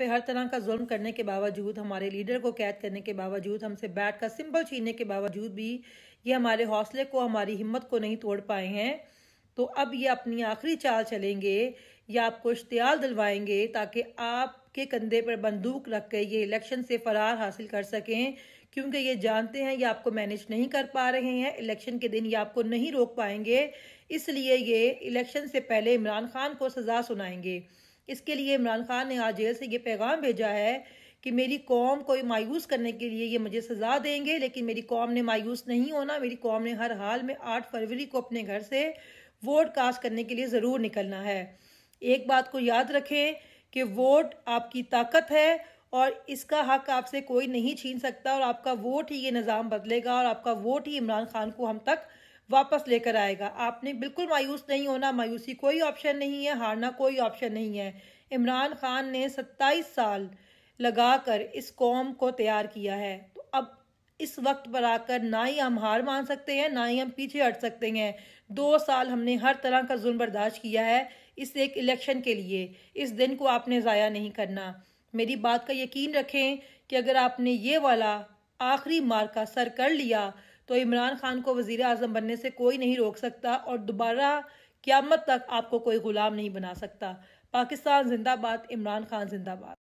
पे हर तरह का जुल्म करने के बावजूद हमारे लीडर को कैद करने के बावजूद हमसे बैठ कर सिंबल छीनने के बावजूद भी ये हमारे हौसले को हमारी हिम्मत को नहीं तोड़ पाए हैं तो अब ये अपनी आखिरी चाल चलेंगे या आपको इश्तियाल दिलवाएंगे ताकि आपके कंधे पर बंदूक रख कर ये इलेक्शन से फरार हासिल कर सकें क्योंकि ये जानते हैं ये आपको मैनेज नहीं कर पा रहे हैं इलेक्शन के दिन ये आपको नहीं रोक पाएंगे इसलिए ये इलेक्शन से पहले इमरान खान को सज़ा सुनाएंगे इसके लिए इमरान खान ने आज जेल से ये पैगाम भेजा है कि मेरी कौम को मायूस करने के लिए ये मुझे सज़ा देंगे लेकिन मेरी कौम ने मायूस नहीं होना मेरी कौम ने हर हाल में आठ फरवरी को अपने घर से वोट कास्ट करने के लिए ज़रूर निकलना है एक बात को याद रखें कि वोट आपकी ताकत है और इसका हक आपसे कोई नहीं छीन सकता और आपका वोट ही ये निज़ाम बदलेगा और आपका वोट ही इमरान खान को हम तक वापस लेकर आएगा आपने बिल्कुल मायूस नहीं होना मायूसी कोई ऑप्शन नहीं है हारना कोई ऑप्शन नहीं है इमरान खान ने सत्ताईस साल लगाकर इस कौम को तैयार किया है तो अब इस वक्त पर आकर ना ही हम हार मान सकते हैं ना ही हम पीछे हट सकते हैं दो साल हमने हर तरह का जुल्म बर्दाश्त किया है इस एक इलेक्शन के लिए इस दिन को आपने ज़ाया नहीं करना मेरी बात का यकीन रखें कि अगर आपने ये वाला आखिरी का सर कर लिया तो इमरान खान को वजीर अजम बनने से कोई नहीं रोक सकता और दोबारा क्यामत तक आपको कोई ग़ुलाम नहीं बना सकता पाकिस्तान जिंदाबाद इमरान खान जिंदाबाद